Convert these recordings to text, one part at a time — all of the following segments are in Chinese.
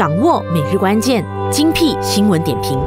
掌握每日关键，精辟新闻点评。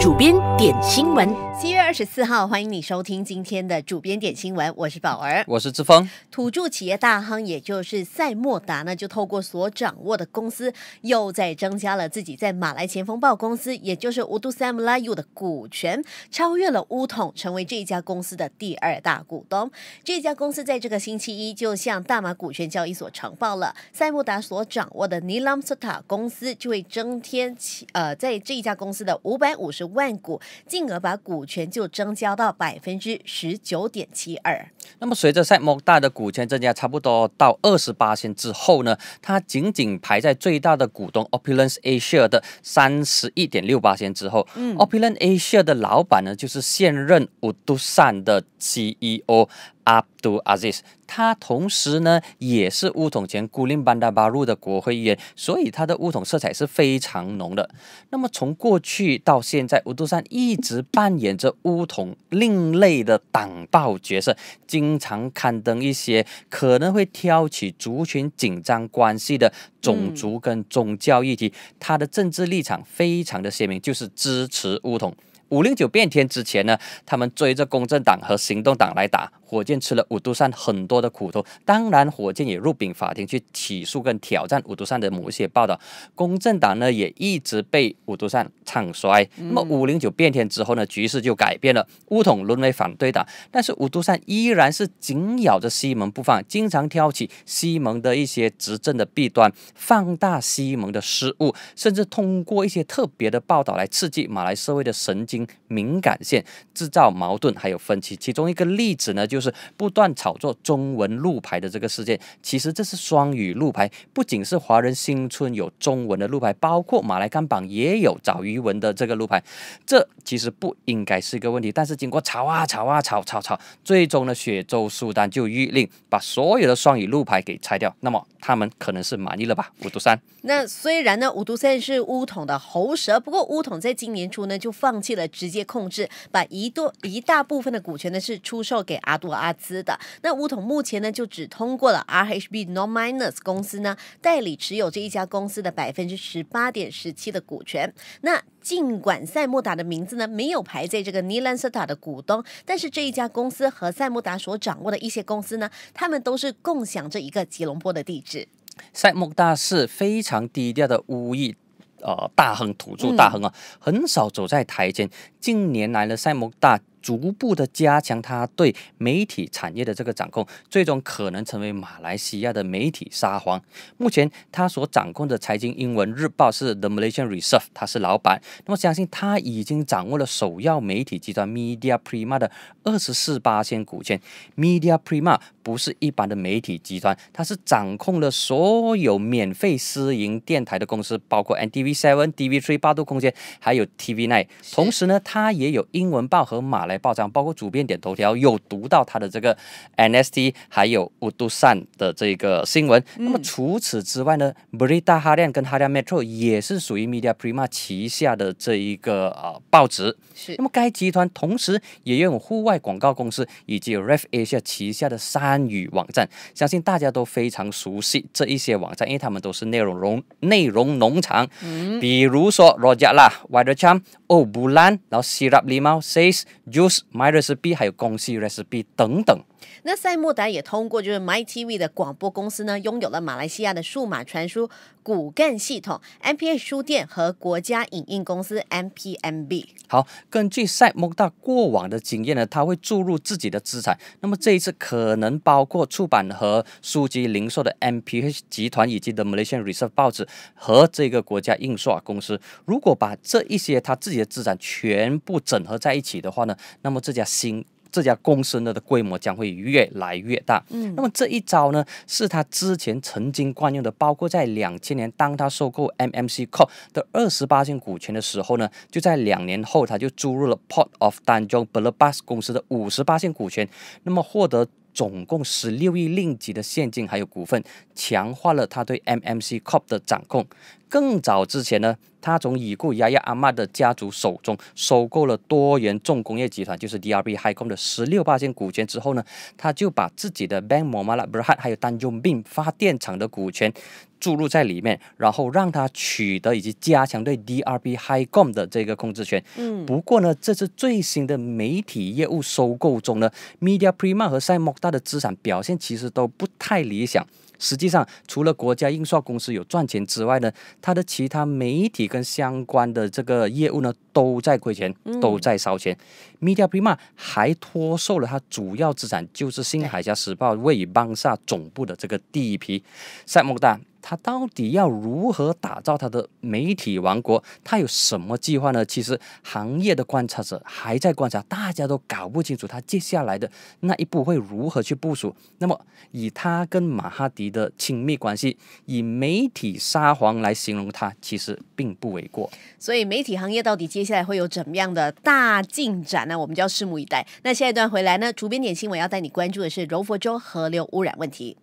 主编点新闻，七月二十四号，欢迎你收听今天的主编点新闻，我是宝儿，我是志峰。土著企业大亨，也就是赛莫达呢，就透过所掌握的公司，又在增加了自己在马来前锋报公司，也就是乌杜塞姆拉尤 U 的股权，超越了乌统，成为这家公司的第二大股东。这家公司在这个星期一就向大马股权交易所呈报了，赛莫达所掌握的尼朗斯塔公司就会增添，呃，在这一家公司的五百五十。万股，进而把股权就增加到百分之十九点七二。那么随着赛摩大的股权增加，差不多到二十八仙之后呢，它仅仅排在最大的股东 Opulence Asia 的三十一点六八仙之后。Opulence Asia 的老板呢，就是现任五都善的 CEO。阿卜杜阿兹 z 他同时呢也是乌统前古林班达巴鲁的国会议员，所以他的乌统色彩是非常浓的。那么从过去到现在，乌杜山一直扮演着乌统另类的党报角色，经常刊登一些可能会挑起族群紧张关系的种族跟宗教议题。他的政治立场非常的鲜明，就是支持乌统。五零九变天之前呢，他们追着公正党和行动党来打，火箭吃了五毒山很多的苦头。当然，火箭也入禀法庭去起诉跟挑战五毒山的某些报道。公正党呢也一直被五毒山唱衰。那么五零九变天之后呢，局势就改变了，乌统沦为反对党，但是五毒山依然是紧咬着西盟不放，经常挑起西盟的一些执政的弊端，放大西盟的失误，甚至通过一些特别的报道来刺激马来社会的神经。敏感线制造矛盾还有分歧，其中一个例子呢，就是不断炒作中文路牌的这个事件。其实这是双语路牌，不仅是华人新村有中文的路牌，包括马来甘榜也有找语文的这个路牌。这其实不应该是一个问题，但是经过吵啊吵啊吵吵吵，最终呢雪州苏丹就谕令把所有的双语路牌给拆掉。那么他们可能是满意了吧？五毒山。那虽然呢五毒山是乌统的喉舌，不过乌统在今年初呢就放弃了。直接控制，把一多一大部分的股权呢是出售给阿杜阿兹的。那乌统目前呢就只通过了 RHB n o Miners 公司呢代理持有这一家公司的百分之十八点十七的股权。那尽管赛莫达的名字呢没有排在这个尼兰斯塔的股东，但是这一家公司和赛莫达所掌握的一些公司呢，他们都是共享这一个吉隆坡的地址。赛莫达是非常低调的乌裔。呃，大亨土著大亨啊，很少走在台前。近年来呢，赛摩大逐步的加强他对媒体产业的这个掌控，最终可能成为马来西亚的媒体沙皇。目前他所掌控的《财经英文日报》是 The Malaysian Reserve，他是老板。那么相信他已经掌握了首要媒体集团 Media Prima 的二十四八千股权，Media Prima。不是一般的媒体集团，它是掌控了所有免费私营电台的公司，包括 NTV Seven、d v Three、八度空间，还有 TV Nine。同时呢，它也有英文报和马来报章，包括主编点头条，有读到它的这个 NST 还有 San 的这个新闻。那么除此之外呢，Berita Harian 跟 Harian Metro 也是属于 Media Prima 旗下的这一个呃报纸。是。那么该集团同时也拥有户外广告公司以及 r e f Asia 旗下的三。语网站，相信大家都非常熟悉这一些网站，因为他们都是内容农内容农场。嗯，比如说 Rojala、d e r c h a m o b u l a n 然后 Syrup Limau、Says Juice、My Recipe，还有公司 Recipe 等等。那塞莫达也通过就是 MyTV 的广播公司呢，拥有了马来西亚的数码传输骨干系统 MPH 书店和国家影印公司 MPMB。好，根据塞莫达过往的经验呢，他会注入自己的资产。那么这一次可能包括出版和书籍零售的 MPH 集团，以及 The Malaysian Reserve 报纸和这个国家印刷公司。如果把这一些他自己的资产全部整合在一起的话呢，那么这家新。这家公司呢的规模将会越来越大。嗯，那么这一招呢，是他之前曾经惯用的，包括在两千年当他收购 MMC Corp 的二十八股权的时候呢，就在两年后他就注入了 Port of Danang b l a b a s 公司的五十八股权，那么获得总共十六亿令吉的现金还有股份，强化了他对 MMC Corp 的掌控。更早之前呢，他从已故亚亚阿嬷的家族手中收购了多元重工业集团，就是 DRB Highcom 的十六八股权之后呢，他就把自己的 Bank m o m a l a b e r h a 还有 Danjung Bin 发电厂的股权注入在里面，然后让他取得以及加强对 DRB Highcom 的这个控制权。嗯，不过呢，这次最新的媒体业务收购中呢，Media Prima 和 Simak 大的资产表现其实都不太理想。实际上，除了国家印刷公司有赚钱之外呢，它的其他媒体跟相关的这个业务呢，都在亏钱，都在烧钱。Media Prima 还脱售了它主要资产，就是新海峡时报位于邦萨总部的这个地皮，塞姆大，他到底要如何打造他的媒体王国？他有什么计划呢？其实行业的观察者还在观察，大家都搞不清楚他接下来的那一步会如何去部署。那么，以他跟马哈迪的亲密关系，以媒体撒谎来形容他，其实并不为过。所以，媒体行业到底接下来会有怎么样的大进展呢？我们就要拭目以待。那下一段回来呢，主编点新闻要带你关注的是柔佛州河流污染问题。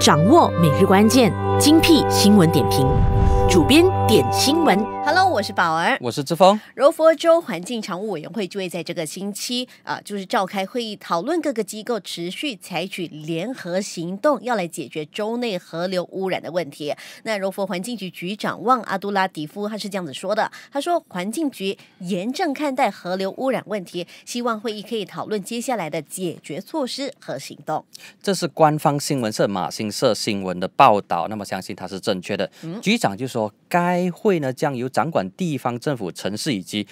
掌握每日关键，精辟新闻点评。主编点新闻，Hello，我是宝儿，我是志峰。柔佛州环境常务委员会就会在这个星期啊，就是召开会议讨论各个机构持续采取联合行动，要来解决州内河流污染的问题。那柔佛环境局局长旺阿杜拉迪夫他是这样子说的，他说环境局严正看待河流污染问题，希望会议可以讨论接下来的解决措施和行动。这是官方新闻社马新社新闻的报道，那么相信他是正确的。嗯，局长就是。说该会呢，将由掌管地方政府、城市以及。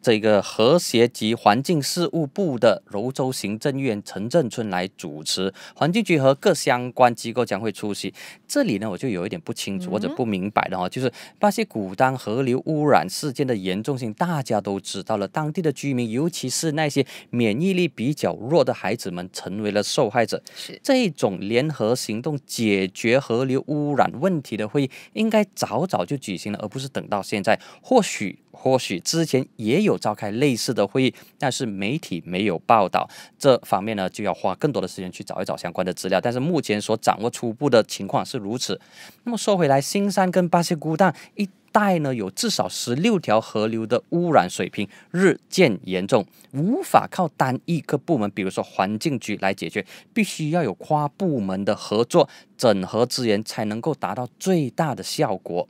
这个和谐及环境事务部的柔州行政院陈振春来主持，环境局和各相关机构将会出席。这里呢，我就有一点不清楚或者不明白的哈，就是巴西古当河流污染事件的严重性，大家都知道了。当地的居民，尤其是那些免疫力比较弱的孩子们，成为了受害者。是这种联合行动解决河流污染问题的会议，应该早早就举行了，而不是等到现在。或许或许之前也有。有召开类似的会议，但是媒体没有报道这方面呢，就要花更多的时间去找一找相关的资料。但是目前所掌握初步的情况是如此。那么说回来，新山跟巴西孤蛋一带呢，有至少十六条河流的污染水平日渐严重，无法靠单一个部门，比如说环境局来解决，必须要有跨部门的合作，整合资源才能够达到最大的效果。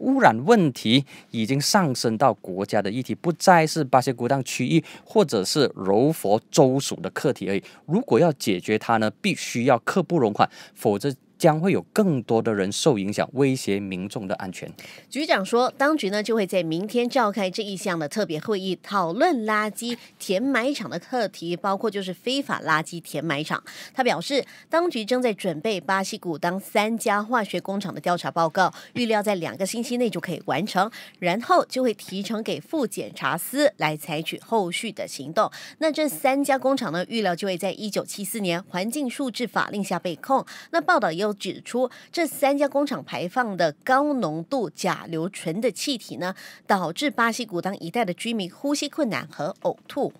污染问题已经上升到国家的议题，不再是巴西古当区域或者是柔佛州属的课题而已。如果要解决它呢，必须要刻不容缓，否则。将会有更多的人受影响，威胁民众的安全。局长说，当局呢就会在明天召开这一项的特别会议，讨论垃圾填埋场的课题，包括就是非法垃圾填埋场。他表示，当局正在准备巴西古当三家化学工厂的调查报告，预料在两个星期内就可以完成，然后就会提呈给副检察司来采取后续的行动。那这三家工厂呢，预料就会在一九七四年环境数字法令下被控。那报道有。指出，这三家工厂排放的高浓度甲硫醇的气体呢，导致巴西古当一带的居民呼吸困难和呕吐。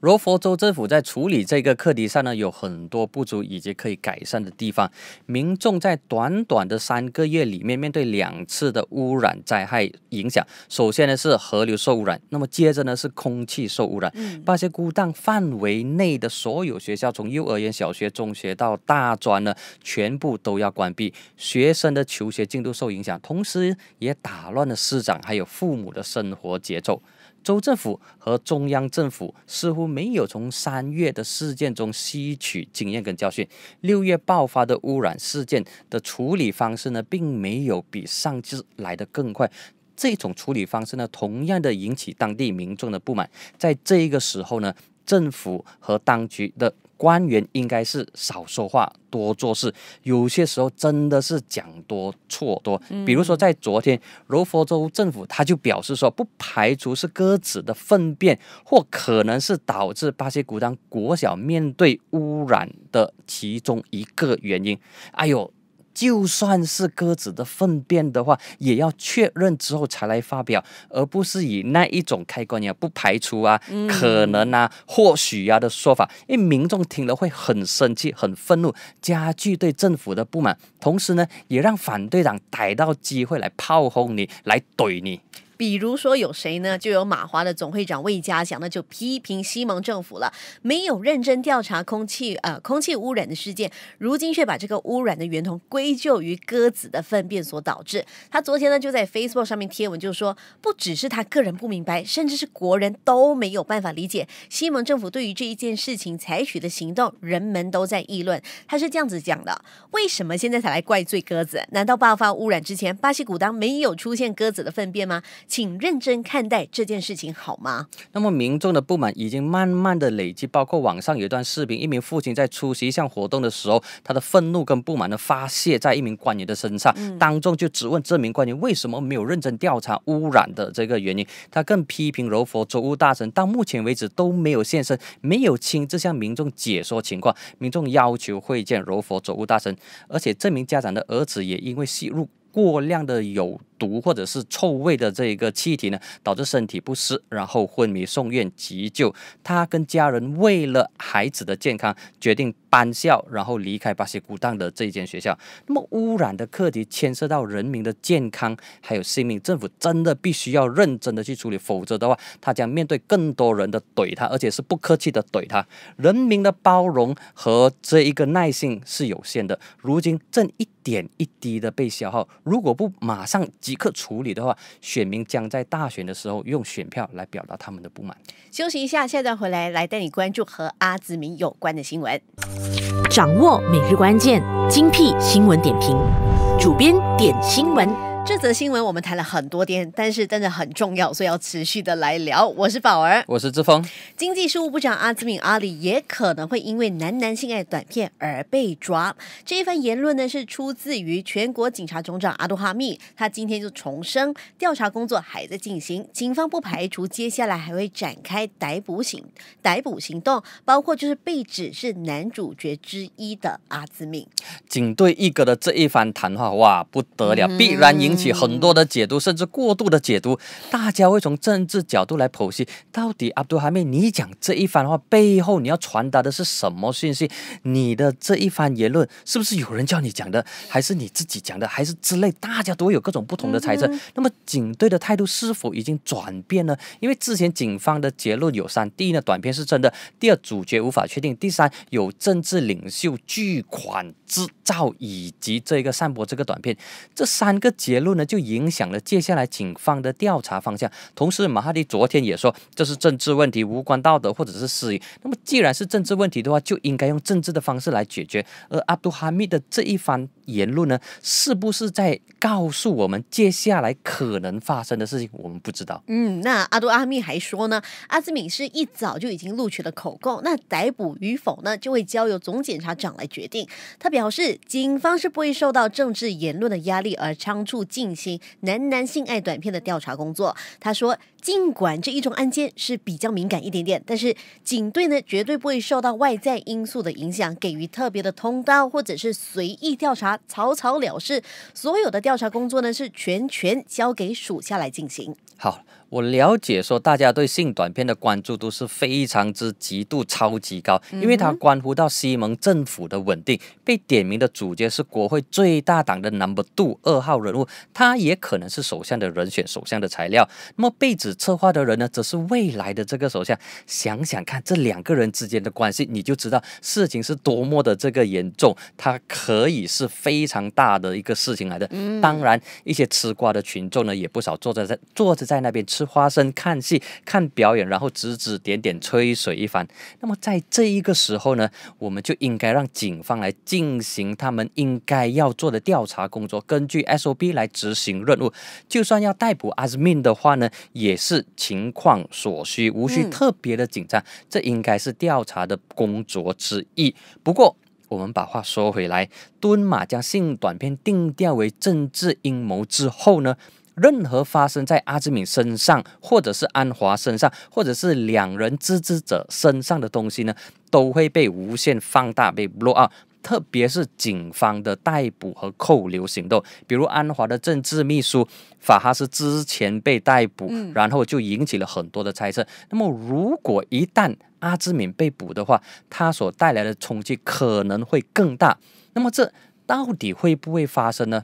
罗佛州政府在处理这个课题上呢，有很多不足以及可以改善的地方。民众在短短的三个月里面，面对两次的污染灾害影响。首先呢是河流受污染，那么接着呢是空气受污染。巴塞孤单范围内的所有学校，从幼儿园、小学、中学到大专呢，全部都要关闭，学生的求学进度受影响，同时也打乱了市长还有父母的生活节奏。州政府和中央政府似乎没有从三月的事件中吸取经验跟教训，六月爆发的污染事件的处理方式呢，并没有比上次来得更快。这种处理方式呢，同样的引起当地民众的不满。在这个时候呢，政府和当局的。官员应该是少说话，多做事。有些时候真的是讲多错多。比如说在昨天，柔佛州政府他就表示说，不排除是鸽子的粪便，或可能是导致巴西古当国小面对污染的其中一个原因。哎呦！就算是鸽子的粪便的话，也要确认之后才来发表，而不是以那一种开关呀、不排除啊、可能啊、或许呀的说法，因为民众听了会很生气、很愤怒，加剧对政府的不满，同时呢，也让反对党逮到机会来炮轰你、来怼你。比如说有谁呢？就有马华的总会长魏嘉祥呢，就批评西蒙政府了，没有认真调查空气呃空气污染的事件，如今却把这个污染的源头归咎于鸽子的粪便所导致。他昨天呢就在 Facebook 上面贴文，就说，不只是他个人不明白，甚至是国人都没有办法理解西蒙政府对于这一件事情采取的行动，人们都在议论。他是这样子讲的：为什么现在才来怪罪鸽子？难道爆发污染之前，巴西古当没有出现鸽子的粪便吗？请认真看待这件事情好吗？那么民众的不满已经慢慢的累积，包括网上有一段视频，一名父亲在出席一项活动的时候，他的愤怒跟不满的发泄在一名官员的身上，当众就质问这名官员为什么没有认真调查污染的这个原因，他更批评柔佛州务大臣到目前为止都没有现身，没有亲自向民众解说情况，民众要求会见柔佛州务大臣，而且这名家长的儿子也因为吸入过量的有。毒或者是臭味的这一个气体呢，导致身体不适，然后昏迷送院急救。他跟家人为了孩子的健康，决定搬校，然后离开巴西古当的这间学校。那么污染的课题牵涉到人民的健康还有性命，政府真的必须要认真的去处理，否则的话，他将面对更多人的怼他，而且是不客气的怼他。人民的包容和这一个耐性是有限的，如今正一点一滴的被消耗。如果不马上即刻处理的话，选民将在大选的时候用选票来表达他们的不满。休息一下，下段回来来带你关注和阿兹米有关的新闻，掌握每日关键精辟新闻点评，主编点新闻。这则新闻我们谈了很多天，但是真的很重要，所以要持续的来聊。我是宝儿，我是志峰。经济事务部长阿兹敏阿里也可能会因为男男性爱短片而被抓。这一番言论呢，是出自于全国警察总长阿杜哈密，他今天就重申调查工作还在进行，警方不排除接下来还会展开逮捕行逮捕行动，包括就是被指是男主角之一的阿兹敏。警队一哥的这一番谈话，哇，不得了，必然引。起很多的解读，甚至过度的解读，大家会从政治角度来剖析，到底阿杜哈米你讲这一番话背后你要传达的是什么信息？你的这一番言论是不是有人叫你讲的，还是你自己讲的，还是之类？大家都有各种不同的猜测。那么警队的态度是否已经转变呢？因为之前警方的结论有三：第一呢，短片是真的；第二，主角无法确定；第三，有政治领袖巨款制造以及这个散播这个短片。这三个结论。呢，就影响了接下来警方的调查方向。同时，马哈迪昨天也说这是政治问题，无关道德或者是私隐。那么，既然是政治问题的话，就应该用政治的方式来解决。而阿杜哈密的这一番。言论呢，是不是在告诉我们接下来可能发生的事情？我们不知道。嗯，那阿杜阿密还说呢，阿兹敏是一早就已经录取了口供，那逮捕与否呢，就会交由总检察长来决定。他表示，警方是不会受到政治言论的压力而仓促进行男男性爱短片的调查工作。他说。尽管这一种案件是比较敏感一点点，但是警队呢绝对不会受到外在因素的影响，给予特别的通道或者是随意调查、草草了事。所有的调查工作呢是全权交给属下来进行。好。我了解说，大家对性短片的关注度是非常之极度超级高，因为它关乎到西蒙政府的稳定。被点名的主角是国会最大党的 Number Two 二号人物，他也可能是首相的人选，首相的材料。那么被指策划的人呢，则是未来的这个首相。想想看，这两个人之间的关系，你就知道事情是多么的这个严重。它可以是非常大的一个事情来的。当然，一些吃瓜的群众呢，也不少坐在在坐着在那边吃。吃花生、看戏、看表演，然后指指点点、吹水一番。那么在这一个时候呢，我们就应该让警方来进行他们应该要做的调查工作，根据 SOP 来执行任务。就算要逮捕 Azmin 的话呢，也是情况所需，无需特别的紧张。这应该是调查的工作之一。不过我们把话说回来，敦马将性短片定调为政治阴谋之后呢？任何发生在阿兹敏身上，或者是安华身上，或者是两人自持者身上的东西呢，都会被无限放大被 blow up。特别是警方的逮捕和扣留行动，比如安华的政治秘书法哈斯之前被逮捕，然后就引起了很多的猜测。那么，如果一旦阿兹敏被捕的话，他所带来的冲击可能会更大。那么，这到底会不会发生呢？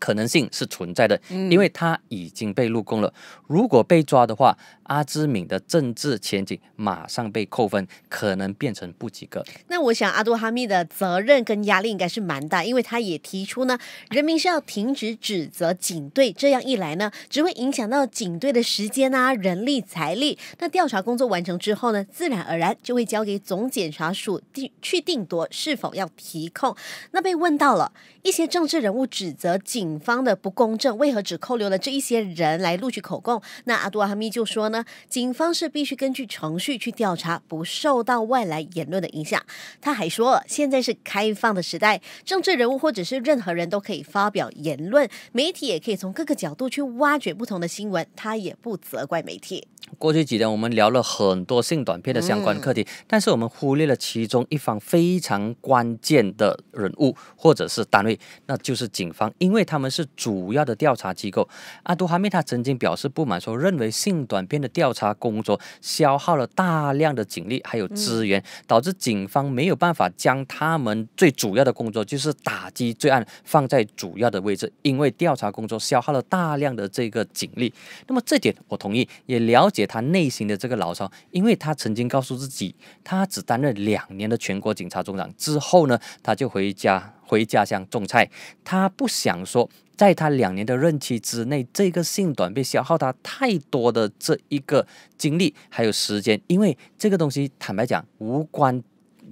可能性是存在的，因为他已经被录供了。如果被抓的话，阿兹敏的政治前景马上被扣分，可能变成不及格。那我想阿杜哈密的责任跟压力应该是蛮大，因为他也提出呢，人民是要停止指责警队。这样一来呢，只会影响到警队的时间啊、人力、财力。那调查工作完成之后呢，自然而然就会交给总检察署定去定夺是否要提控。那被问到了一些政治人物指责警。警方的不公正，为何只扣留了这一些人来录取口供？那阿杜阿哈米就说呢，警方是必须根据程序去调查，不受到外来言论的影响。他还说，现在是开放的时代，政治人物或者是任何人都可以发表言论，媒体也可以从各个角度去挖掘不同的新闻。他也不责怪媒体。过去几天我们聊了很多性短片的相关课题，但是我们忽略了其中一方非常关键的人物或者是单位，那就是警方，因为他们是主要的调查机构。阿杜哈密他曾经表示不满，说认为性短片的调查工作消耗了大量的警力还有资源，导致警方没有办法将他们最主要的工作，就是打击罪案，放在主要的位置，因为调查工作消耗了大量的这个警力。那么这点我同意，也了解。他内心的这个牢骚，因为他曾经告诉自己，他只担任两年的全国警察总长之后呢，他就回家回家乡种菜。他不想说，在他两年的任期之内，这个性短被消耗他太多的这一个精力还有时间，因为这个东西坦白讲无关。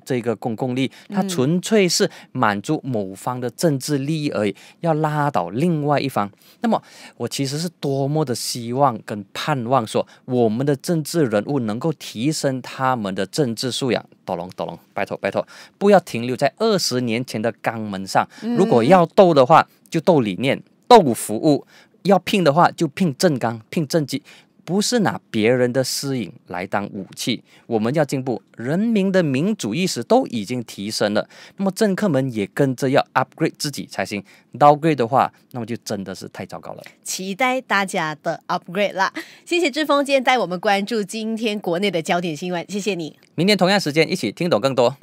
这个公共利益，它纯粹是满足某方的政治利益而已，要拉倒另外一方。那么，我其实是多么的希望跟盼望，说我们的政治人物能够提升他们的政治素养。斗龙，斗龙，拜托，拜托，不要停留在二十年前的肛门上。如果要斗的话，就斗理念，斗服务；要拼的话，就拼正纲，拼政绩。不是拿别人的私隐来当武器，我们要进步，人民的民主意识都已经提升了，那么政客们也跟着要 upgrade 自己才行。downgrade 的话，那么就真的是太糟糕了。期待大家的 upgrade 啦！谢谢志峰今天带我们关注今天国内的焦点新闻，谢谢你。明天同样时间一起听懂更多，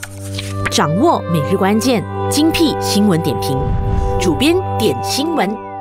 掌握每日关键精辟新闻点评，主编点新闻。